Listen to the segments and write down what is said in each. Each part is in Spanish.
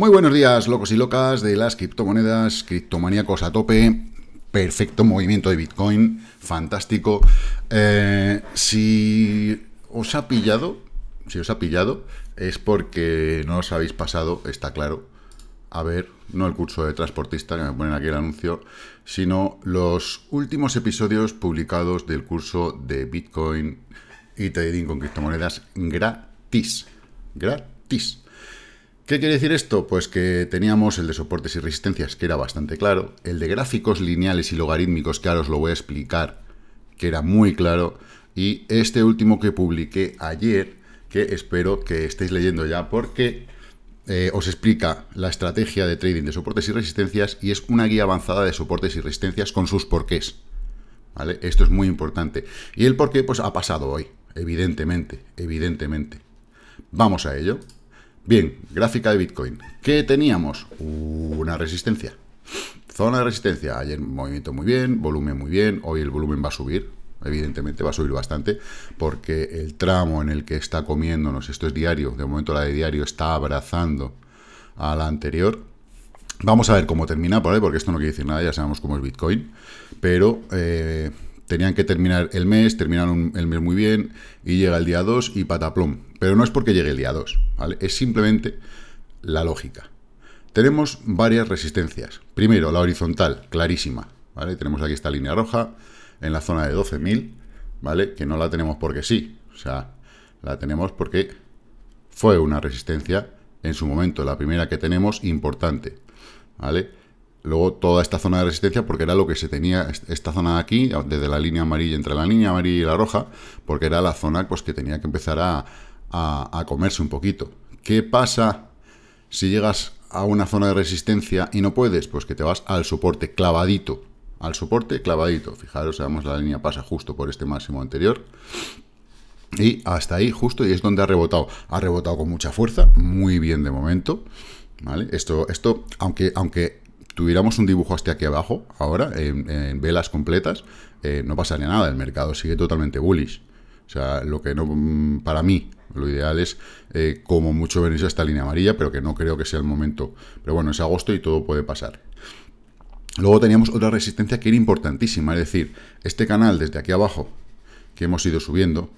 Muy buenos días, locos y locas de las criptomonedas, criptomaníacos a tope, perfecto movimiento de Bitcoin, fantástico. Eh, si os ha pillado, si os ha pillado, es porque no os habéis pasado, está claro. A ver, no el curso de transportista que me ponen aquí el anuncio, sino los últimos episodios publicados del curso de Bitcoin y trading con criptomonedas gratis. Gratis. ¿Qué quiere decir esto? Pues que teníamos el de soportes y resistencias, que era bastante claro, el de gráficos lineales y logarítmicos, que ahora os lo voy a explicar, que era muy claro, y este último que publiqué ayer, que espero que estéis leyendo ya, porque eh, os explica la estrategia de trading de soportes y resistencias y es una guía avanzada de soportes y resistencias con sus porqués. ¿Vale? Esto es muy importante. Y el porqué, pues ha pasado hoy, evidentemente, evidentemente. Vamos a ello. Bien, gráfica de Bitcoin. ¿Qué teníamos? Una resistencia. Zona de resistencia. Ayer movimiento muy bien, volumen muy bien. Hoy el volumen va a subir, evidentemente va a subir bastante, porque el tramo en el que está comiéndonos, esto es diario, de momento la de diario está abrazando a la anterior. Vamos a ver cómo termina, porque esto no quiere decir nada, ya sabemos cómo es Bitcoin, pero eh, tenían que terminar el mes, terminaron el mes muy bien y llega el día 2 y pataplón. Pero no es porque llegue el día 2, ¿vale? Es simplemente la lógica. Tenemos varias resistencias. Primero, la horizontal, clarísima, ¿vale? Tenemos aquí esta línea roja en la zona de 12.000, ¿vale? Que no la tenemos porque sí, o sea, la tenemos porque fue una resistencia en su momento, la primera que tenemos, importante, ¿vale? Luego toda esta zona de resistencia, porque era lo que se tenía, esta zona de aquí, desde la línea amarilla, entre la línea amarilla y la roja, porque era la zona pues, que tenía que empezar a, comerse un poquito. ¿Qué pasa si llegas a una zona de resistencia y no puedes? Pues que te vas al soporte clavadito, al soporte clavadito. Fijaros, la línea pasa justo por este máximo anterior. Y hasta ahí justo, y es donde ha rebotado. Ha rebotado con mucha fuerza, muy bien de momento. ¿Vale? Esto, esto aunque, aunque tuviéramos un dibujo hasta aquí abajo, ahora, en, velas completas, eh, no pasaría nada, el mercado sigue totalmente bullish. O sea, lo que no, mm, para mí, lo ideal es eh, como mucho venirse a esta línea amarilla, pero que no creo que sea el momento. Pero bueno, es agosto y todo puede pasar. Luego teníamos otra resistencia que era importantísima, es decir, este canal desde aquí abajo, que hemos ido subiendo,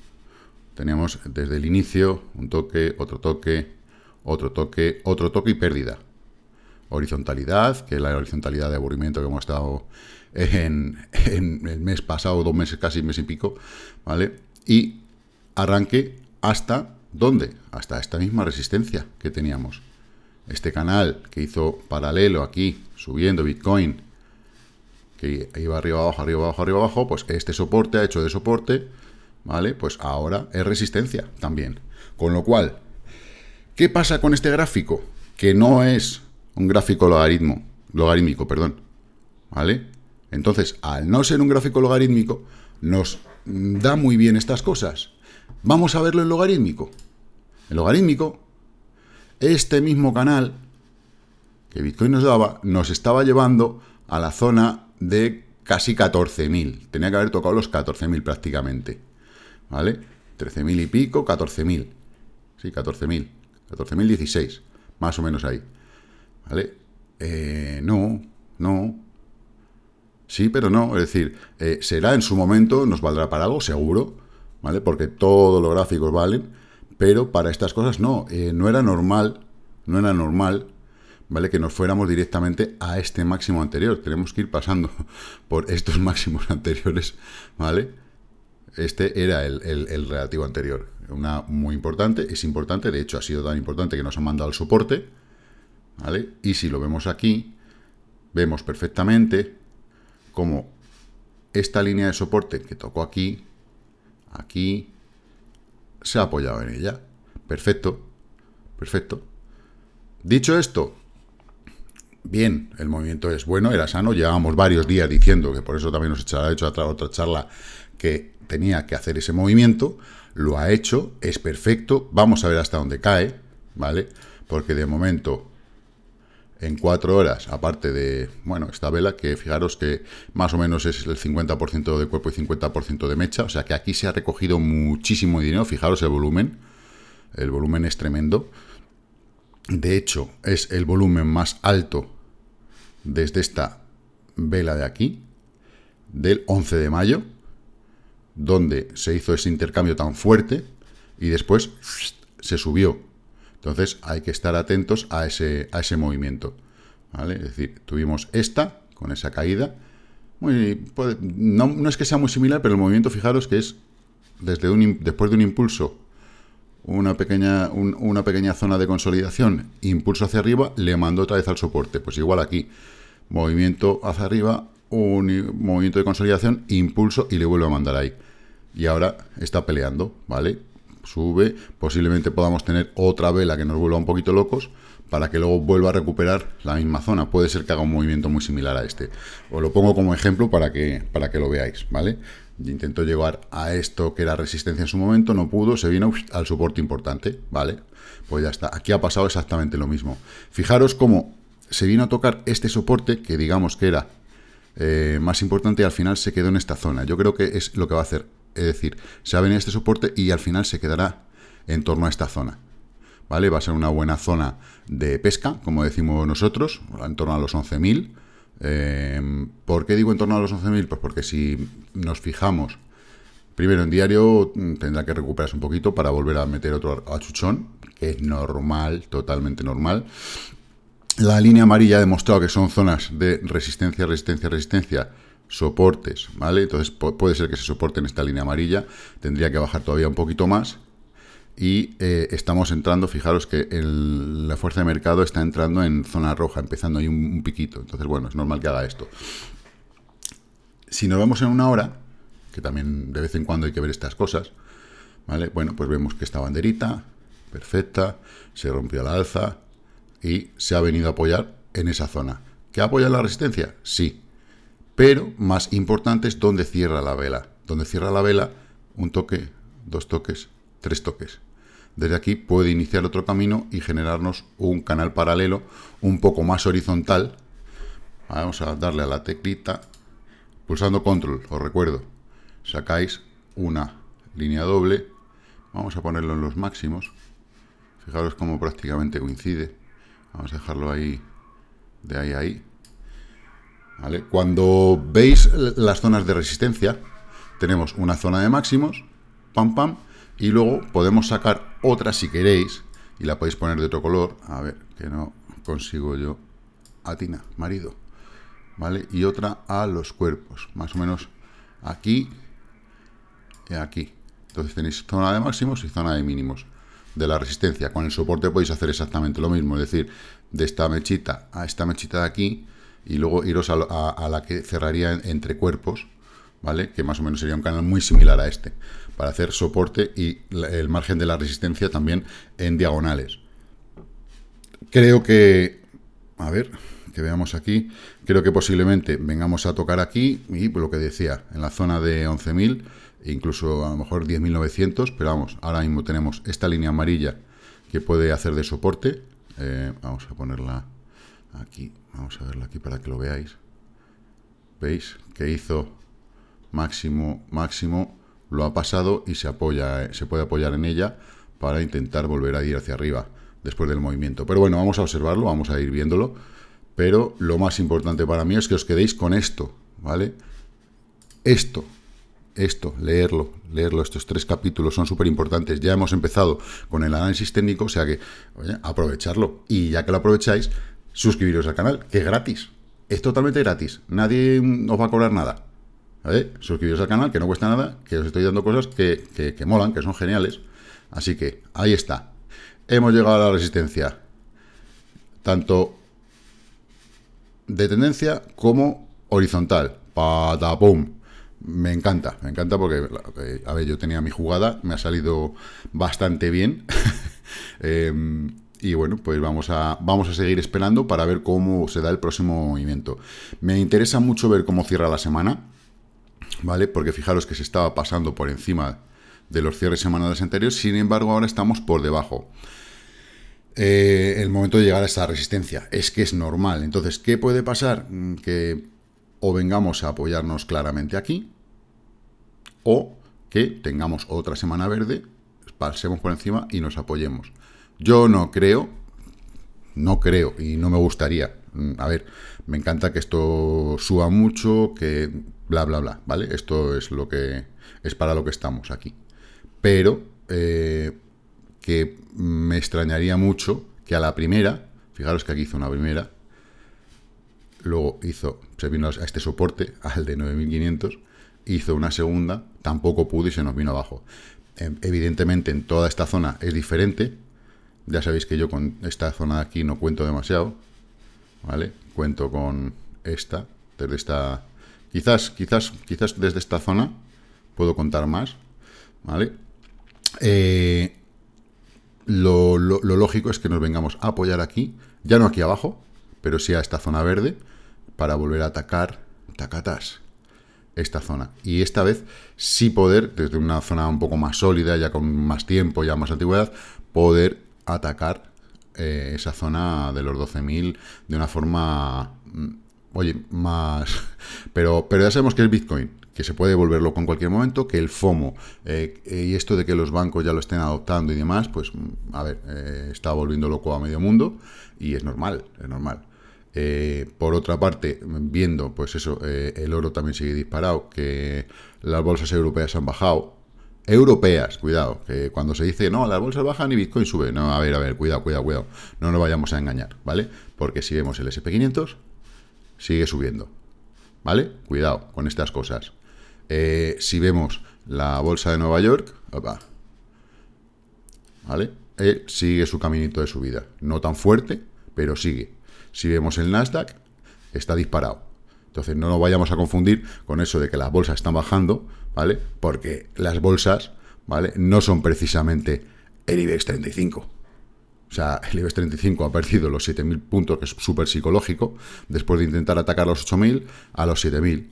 teníamos desde el inicio un toque, otro toque, otro toque, otro toque y pérdida horizontalidad, que es la horizontalidad de aburrimiento que hemos estado en, en el mes pasado, dos meses, casi mes y pico, ¿vale? Y arranque hasta, ¿dónde? Hasta esta misma resistencia que teníamos. Este canal que hizo paralelo aquí, subiendo Bitcoin, que iba arriba, abajo, arriba, abajo, arriba, abajo, pues este soporte ha hecho de soporte, ¿vale? Pues ahora es resistencia también. Con lo cual, ¿qué pasa con este gráfico? Que no es un gráfico logaritmo, logarítmico, perdón. ¿Vale? Entonces, al no ser un gráfico logarítmico, nos da muy bien estas cosas. Vamos a verlo en logarítmico. En logarítmico, este mismo canal que Bitcoin nos daba, nos estaba llevando a la zona de casi 14.000. Tenía que haber tocado los 14.000 prácticamente. ¿Vale? 13.000 y pico, 14.000. Sí, 14.000. 14.016. Más o menos ahí. ¿Vale? Eh, no, no. Sí, pero no. Es decir, eh, será en su momento, nos valdrá para algo, seguro, ¿vale? Porque todos los gráficos valen, pero para estas cosas no. Eh, no era normal, no era normal, ¿vale? Que nos fuéramos directamente a este máximo anterior. Tenemos que ir pasando por estos máximos anteriores, ¿vale? Este era el, el relativo anterior. Una muy importante, es importante, de hecho ha sido tan importante que nos han mandado el soporte, y si lo vemos aquí, vemos perfectamente cómo esta línea de soporte que tocó aquí, aquí, se ha apoyado en ella. Perfecto, perfecto. Dicho esto, bien, el movimiento es bueno, era sano, llevábamos varios días diciendo que por eso también nos de hecho otra charla que tenía que hacer ese movimiento, lo ha hecho, es perfecto, vamos a ver hasta dónde cae, ¿vale? Porque de momento en cuatro horas, aparte de, bueno, esta vela, que fijaros que más o menos es el 50% de cuerpo y 50% de mecha, o sea que aquí se ha recogido muchísimo dinero, fijaros el volumen, el volumen es tremendo, de hecho es el volumen más alto desde esta vela de aquí, del 11 de mayo, donde se hizo ese intercambio tan fuerte y después se subió entonces hay que estar atentos a ese, a ese movimiento. ¿vale? Es decir, tuvimos esta con esa caída. no, es que sea muy similar, pero el movimiento, fijaros que es desde un, después de un impulso, una pequeña, una pequeña zona de consolidación, impulso hacia arriba, le mandó otra vez al soporte. Pues igual aquí, movimiento hacia arriba, un movimiento de consolidación, impulso y le vuelvo a mandar ahí. Y ahora está peleando, ¿vale? sube, posiblemente podamos tener otra vela que nos vuelva un poquito locos para que luego vuelva a recuperar la misma zona. Puede ser que haga un movimiento muy similar a este. Os lo pongo como ejemplo para que, para que lo veáis, ¿vale? Intento llegar a esto que era resistencia en su momento, no pudo, se vino al soporte importante, ¿vale? Pues ya está, aquí ha pasado exactamente lo mismo. Fijaros cómo se vino a tocar este soporte, que digamos que era eh, más importante, y al final se quedó en esta zona. Yo creo que es lo que va a hacer es decir, se va a venir este soporte y al final se quedará en torno a esta zona. ¿Vale? Va a ser una buena zona de pesca, como decimos nosotros, en torno a los 11.000. Em, ¿Por qué digo en torno a los 11.000? Pues porque si nos fijamos, primero en diario mm, tendrá que recuperarse un poquito para volver a meter otro achuchón, que es normal, totalmente normal. La línea amarilla ha demostrado que son zonas de resistencia, resistencia, resistencia soportes, ¿vale? Entonces puede ser que se soporte en esta línea amarilla, tendría que bajar todavía un poquito más. Y eh, estamos entrando, fijaros que la fuerza de mercado está entrando en zona roja, empezando ahí un, piquito. Entonces, bueno, es normal que haga esto. Si nos vamos en una hora, que también de vez en cuando hay que ver estas cosas, ¿vale? Bueno, pues vemos que esta banderita, perfecta, se rompió la alza y se ha venido a apoyar en esa zona. ¿Que apoya la resistencia? Sí, pero más importante es dónde cierra la vela. Donde cierra la vela, un toque, dos toques, tres toques. Desde aquí puede iniciar otro camino y generarnos un canal paralelo un poco más horizontal. Vamos a darle a la teclita, pulsando control, os recuerdo. Sacáis una línea doble, vamos a ponerlo en los máximos. Fijaros cómo prácticamente coincide. Vamos a dejarlo ahí, de ahí a ahí. Cuando veis las zonas de resistencia, tenemos una zona de máximos, pam, pam, y luego podemos sacar otra si queréis, y la podéis poner de otro color, a ver, que no consigo yo, atina, marido, ¿vale? Y otra a los cuerpos, más o menos aquí y aquí. Entonces tenéis zona de máximos y zona de mínimos de la resistencia. Con el soporte podéis hacer exactamente lo mismo, es decir, de esta mechita a esta mechita de aquí, y luego iros a, la que cerraría entre cuerpos, ¿vale? Que más o menos sería un canal muy similar a este, para hacer soporte y el margen de la resistencia también en diagonales. Creo que, a ver, que veamos aquí, creo que posiblemente vengamos a tocar aquí y lo que decía, en la zona de 11.000, incluso a lo mejor 10.900, pero vamos, ahora mismo tenemos esta línea amarilla que puede hacer de soporte, eh, vamos a ponerla Aquí, vamos a verlo aquí para que lo veáis. ¿Veis? Que hizo máximo, máximo, lo ha pasado y se, apoya, eh, se puede apoyar en ella para intentar volver a ir hacia arriba después del movimiento. Pero bueno, vamos a observarlo, vamos a ir viéndolo. Pero lo más importante para mí es que os quedéis con esto, ¿vale? Esto, esto, leerlo, leerlo, estos tres capítulos son súper importantes. Ya hemos empezado con el análisis técnico, o sea que aprovecharlo. Y ya que lo aprovecháis, suscribiros al canal, que es gratis. Es totalmente gratis. Nadie os va a cobrar nada. Suscribiros al canal, que no cuesta nada, que os estoy dando cosas que, molan, que son geniales. Así que, ahí está. Hemos llegado a la resistencia. Tanto de tendencia como horizontal. Patapum. Me encanta, me encanta porque, eh, a ver, yo tenía mi jugada, me ha salido bastante bien. Em, y bueno, pues vamos a, vamos a seguir esperando para ver cómo se da el próximo movimiento. Me interesa mucho ver cómo cierra la semana, ¿vale? Porque fijaros que se estaba pasando por encima de los cierres semanales anteriores, sin embargo ahora estamos por debajo. Eh, el momento de llegar a esta resistencia es que es normal. Entonces, ¿qué puede pasar? Mm, que o vengamos a apoyarnos claramente aquí, o que tengamos otra semana verde, pasemos por encima y nos apoyemos. Yo no creo, no creo y no me gustaría. Mm, a ver, me encanta que esto suba mucho, que bla, bla, bla, ¿vale? Esto es lo que es para lo que estamos aquí. Pero eh, que me extrañaría mucho que a la primera, fijaros que aquí hizo una primera, luego hizo, se vino a este soporte, al de 9500, hizo una segunda, tampoco pudo y se nos vino abajo. Em, evidentemente en toda esta zona es diferente, ya sabéis que yo con esta zona de aquí no cuento demasiado, ¿vale? Cuento con esta, desde esta... Quizás, quizás, quizás desde esta zona puedo contar más, ¿vale? Eh, lo, lo lógico es que nos vengamos a apoyar aquí, ya no aquí abajo, pero sí a esta zona verde, para volver a atacar, tacatas, esta zona. Y esta vez sí poder, desde una zona un poco más sólida, ya con más tiempo, ya más antigüedad, poder atacar eh, esa zona de los 12.000 de una forma, mm, oye, más... Pero, pero ya sabemos que es Bitcoin, que se puede volverlo con en cualquier momento, que el FOMO eh, y esto de que los bancos ya lo estén adoptando y demás, pues mm, a ver, eh, está volviendo loco a medio mundo y es normal, es normal. por otra parte, viendo, pues eso, el oro también sigue disparado, que las bolsas europeas han bajado, europeas, cuidado, que cuando se dice, no, las bolsas bajan y Bitcoin sube, no, a ver, a ver, cuidado, cuidado, cuidado, no nos vayamos a engañar, ¿vale? Porque si vemos el SP500, sigue subiendo, ¿vale? Cuidado con estas cosas. Eh, si vemos la bolsa de Nueva York, ¿vale? Eh, sigue su caminito de subida, no tan fuerte, pero sigue. Si vemos el Nasdaq, está disparado. Entonces no nos vayamos a confundir con eso de que las bolsas están bajando ¿vale? Porque las bolsas, ¿vale? No son precisamente el IBEX 35. O sea, el IBEX 35 ha perdido los 7.000 puntos, que es súper psicológico, después de intentar atacar los 8.000 a los 7.000.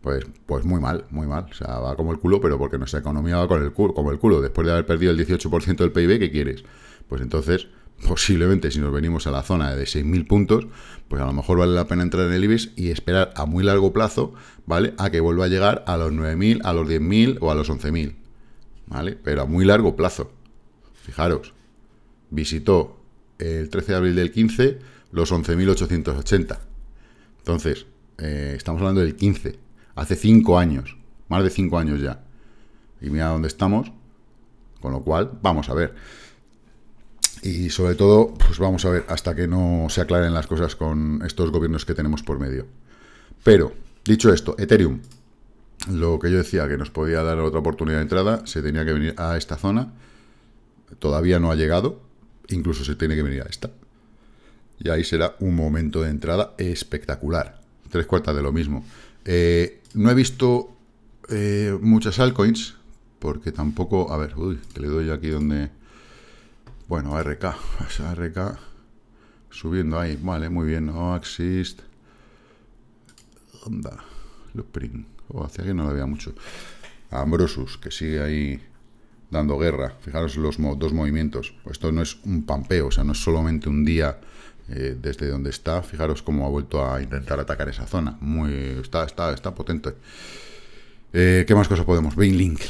Pues, pues muy mal, muy mal. O sea, va como el culo, pero porque nuestra economía va con el culo, como el culo. Después de haber perdido el 18% del PIB, ¿qué quieres? Pues entonces, posiblemente si nos venimos a la zona de 6.000 puntos, pues a lo mejor vale la pena entrar en el Ibis y esperar a muy largo plazo, ¿vale? A que vuelva a llegar a los 9.000, a los 10.000 o a los 11.000, ¿vale? Pero a muy largo plazo. Fijaros, visitó el 13 de abril del 15 los 11.880. Entonces, eh, estamos hablando del 15, hace 5 años, más de 5 años ya. Y mira dónde estamos, con lo cual, vamos a ver. Y sobre todo, pues vamos a ver hasta que no se aclaren las cosas con estos gobiernos que tenemos por medio. Pero, dicho esto, Ethereum, lo que yo decía que nos podía dar otra oportunidad de entrada, se tenía que venir a esta zona. Todavía no ha llegado, incluso se tiene que venir a esta. Y ahí será un momento de entrada espectacular. Tres cuartas de lo mismo. Eh, no he visto eh, muchas altcoins, porque tampoco... A ver, uy, le doy aquí donde bueno, RK, RK, subiendo ahí, vale, muy bien, exist onda, Loopring, o hacia aquí no lo veía mucho, Ambrosus, que sigue ahí dando guerra, fijaros los dos movimientos, esto no es un pampeo, o sea, no es solamente un día eh, desde donde está, fijaros cómo ha vuelto a intentar atacar esa zona, muy, está, está, está potente. Eh, ¿Qué más cosas podemos? Bing, link,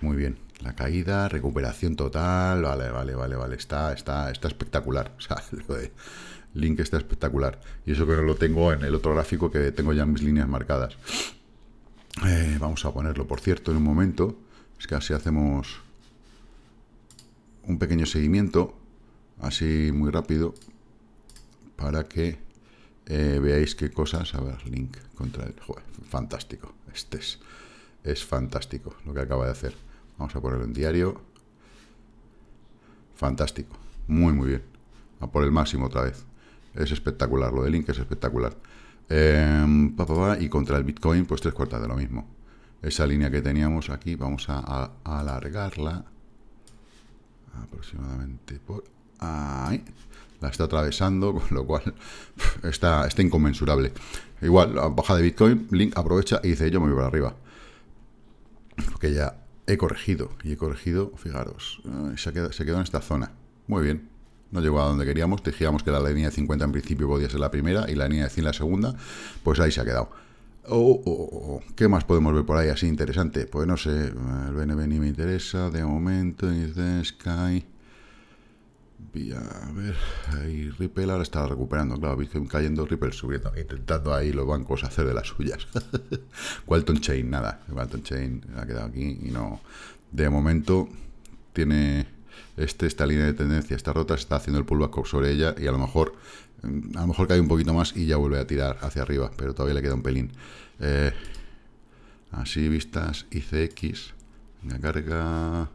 muy bien. La caída, recuperación total, vale, vale, vale, vale, está, está, está espectacular. Link está espectacular. Y eso que lo tengo en el otro gráfico que tengo ya mis líneas marcadas. Eh, vamos a ponerlo, por cierto, en un momento. Es que así hacemos un pequeño seguimiento, así muy rápido, para que eh, veáis qué cosas. A ver, Link contra el... fantástico. Este es, es fantástico lo que acaba de hacer. Vamos a ponerlo en diario. Fantástico. Muy, muy bien. A por el máximo otra vez. Es espectacular. Lo de Link es espectacular. Em, y contra el Bitcoin, pues tres cuartas de lo mismo. Esa línea que teníamos aquí, vamos a, alargarla. Aproximadamente por ahí. La está atravesando, con lo cual está, está inconmensurable. Igual, la baja de Bitcoin, Link aprovecha y dice, yo me voy para arriba. Porque ya he corregido. Y he corregido, fijaros, eh, se se quedó en esta zona. Muy bien, no llegó a donde queríamos, dijimos que la línea de 50 en principio podía ser la primera y la línea de 100 la segunda, pues ahí se ha quedado. Oh, ¿Qué más podemos ver por ahí así interesante? Pues no sé, el BNB ni me interesa, de momento, Sky... A ver, ahí Ripple ahora está recuperando, claro, Bitcoin cayendo, Ripple subiendo, intentando ahí los bancos hacer de las suyas. Walton Chain, nada, Walton Chain ha quedado aquí y no. De momento tiene este, esta línea de tendencia, está rota, está haciendo el pullback sobre ella y a lo mejor mm, a lo mejor cae un poquito más y ya vuelve a tirar hacia arriba, pero todavía le queda un pelín. Eh, así vistas ICX la carga.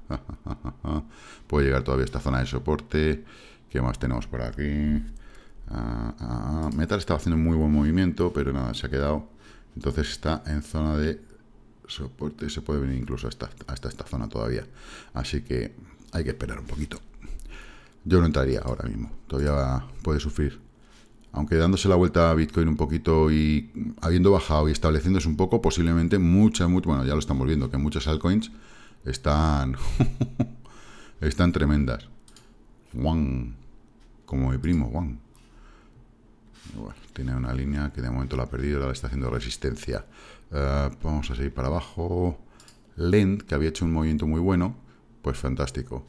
puede llegar todavía a esta zona de soporte. ¿Qué más tenemos por aquí? Ah, ah, ah. Metal estaba haciendo muy buen movimiento, pero nada, se ha quedado. Entonces está en zona de soporte. Se puede venir incluso hasta, esta zona todavía. Así que hay que esperar un poquito. Yo no entraría ahora mismo. Todavía puede sufrir. Aunque dándose la vuelta a Bitcoin un poquito y habiendo bajado y estableciéndose un poco, posiblemente mucha muchas, bueno, ya lo estamos viendo, que muchas altcoins están... están tremendas. Juan. Como mi primo, Juan. tiene una línea que de momento la ha perdido, ...la está haciendo resistencia. Eh, vamos a seguir para abajo. Lent, que había hecho un movimiento muy bueno, pues fantástico.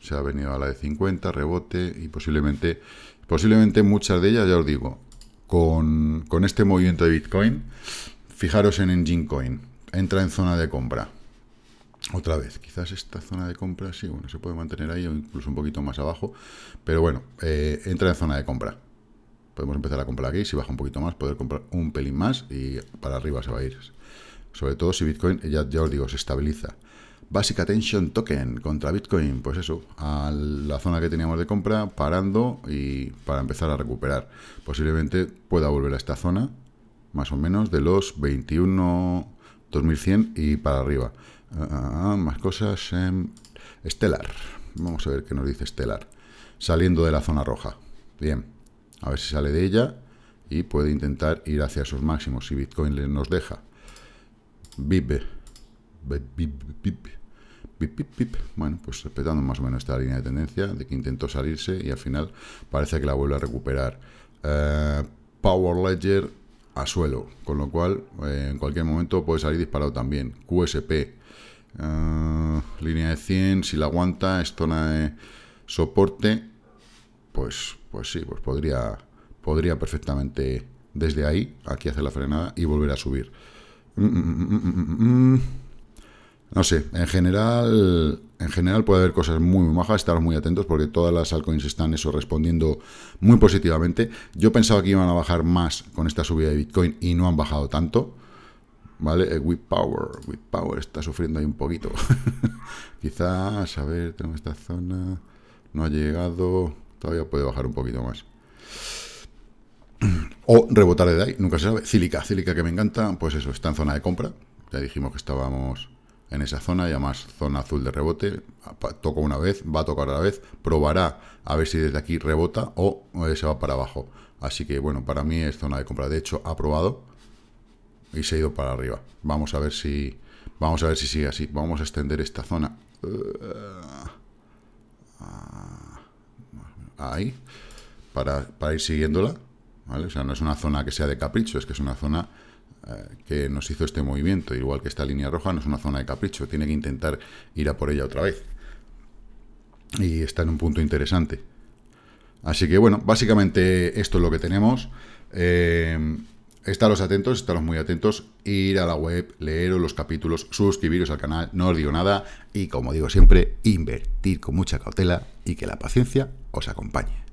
Se ha venido a la de 50, rebote y posiblemente, posiblemente muchas de ellas, ya os digo, con, con este movimiento de Bitcoin, fijaros en Engine Coin, entra en zona de compra. Otra vez, quizás esta zona de compra, sí, bueno, se puede mantener ahí o incluso un poquito más abajo. Pero bueno, eh, entra en zona de compra. Podemos empezar a comprar aquí, si baja un poquito más, poder comprar un pelín más y para arriba se va a ir. Sobre todo si Bitcoin, ya, ya os digo, se estabiliza. Basic Attention Token contra Bitcoin, pues eso, a la zona que teníamos de compra, parando y para empezar a recuperar. Posiblemente pueda volver a esta zona, más o menos, de los 21... 2100 y para arriba. Ah, ah, ah, más cosas. en Estelar. Vamos a ver qué nos dice Estelar. Saliendo de la zona roja. Bien. A ver si sale de ella y puede intentar ir hacia esos máximos si Bitcoin le nos deja. Bip. Bip, bip, bip. Bueno, pues respetando más o menos esta línea de tendencia de que intentó salirse y al final parece que la vuelve a recuperar. Eh, Power Ledger a suelo, con lo cual eh, en cualquier momento puede salir disparado también. QSP, eh, línea de 100, si la aguanta, es zona de soporte, pues, pues sí, pues podría, podría perfectamente desde ahí, aquí hacer la frenada y volver a subir. Mm, mm, mm, no sé, en general, en general puede haber cosas muy, muy majas, estar muy atentos porque todas las altcoins están eso respondiendo muy positivamente. Yo pensaba que iban a bajar más con esta subida de Bitcoin y no han bajado tanto. ¿Vale? Eh, with Power, With Power está sufriendo ahí un poquito. Quizás, a ver, tengo esta zona, no ha llegado, todavía puede bajar un poquito más. O rebotar de ahí, nunca se sabe. Cílica, Cílica que me encanta, pues eso, está en zona de compra. Ya dijimos que estábamos en esa zona, ya más zona azul de rebote, toca una vez, va a tocar otra vez, probará a ver si desde aquí rebota o se va para abajo. Así que bueno, para mí es zona de compra. De hecho, ha probado y se ha ido para arriba. Vamos a ver si vamos a ver si sigue así. Vamos a extender esta zona. Ah, ahí. Para, ir siguiéndola. O sea, no es una zona que sea de capricho, es que es una zona eh, que nos hizo este movimiento, igual que esta línea roja no es una zona de capricho, tiene que intentar ir a por ella otra vez. Y está en un punto interesante. Así que bueno, básicamente esto es lo que tenemos. Eh, estaros atentos, estaros muy atentos, ir a la web, leeros los capítulos, suscribiros al canal, no os digo nada y como digo siempre, invertir con mucha cautela y que la paciencia os acompañe.